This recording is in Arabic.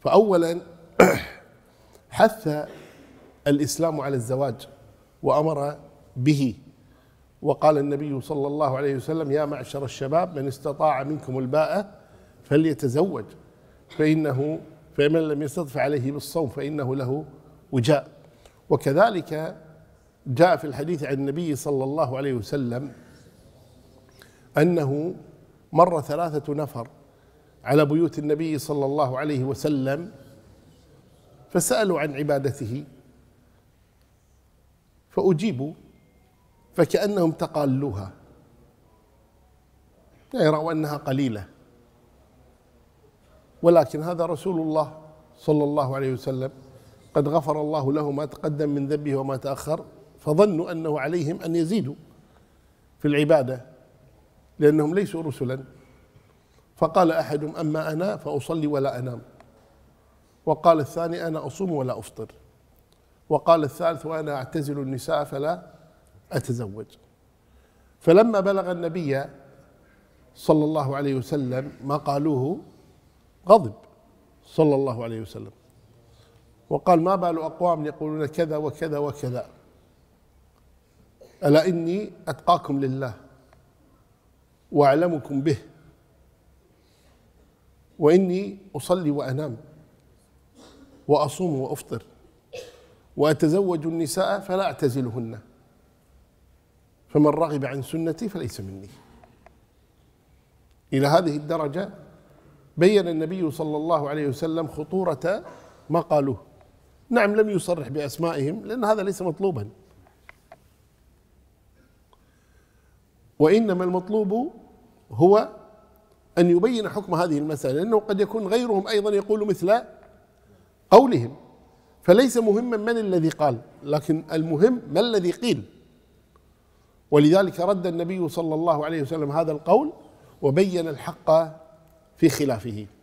فأولا حث الإسلام على الزواج وأمر به وقال النبي صلى الله عليه وسلم يا معشر الشباب من استطاع منكم الباءة فليتزوج فإنه فمن لم يستطع عليه بالصوم فإنه له وجاء وكذلك جاء في الحديث عن النبي صلى الله عليه وسلم أنه مر ثلاثة نفر على بيوت النبي صلى الله عليه وسلم فسالوا عن عبادته فاجيبوا فكانهم تقالوها يعني يروا انها قليله ولكن هذا رسول الله صلى الله عليه وسلم قد غفر الله له ما تقدم من ذنبه وما تاخر فظنوا انه عليهم ان يزيدوا في العباده لانهم ليسوا رسلا فقال أحدهم أما أنا فأصلي ولا أنام وقال الثاني أنا أصوم ولا أفطر وقال الثالث وأنا أعتزل النساء فلا أتزوج فلما بلغ النبي صلى الله عليه وسلم ما قالوه غضب صلى الله عليه وسلم وقال ما بال أقوام يقولون كذا وكذا وكذا ألا إني أتقاكم لله وأعلمكم به واني اصلي وانام واصوم وافطر واتزوج النساء فلا اعتزلهن فمن رغب عن سنتي فليس مني الى هذه الدرجه بين النبي صلى الله عليه وسلم خطوره ما قالوه نعم لم يصرح باسمائهم لان هذا ليس مطلوبا وانما المطلوب هو أن يبين حكم هذه المسألة لأنه قد يكون غيرهم أيضا يقول مثل قولهم فليس مهما من الذي قال لكن المهم ما الذي قيل ولذلك رد النبي صلى الله عليه وسلم هذا القول وبين الحق في خلافه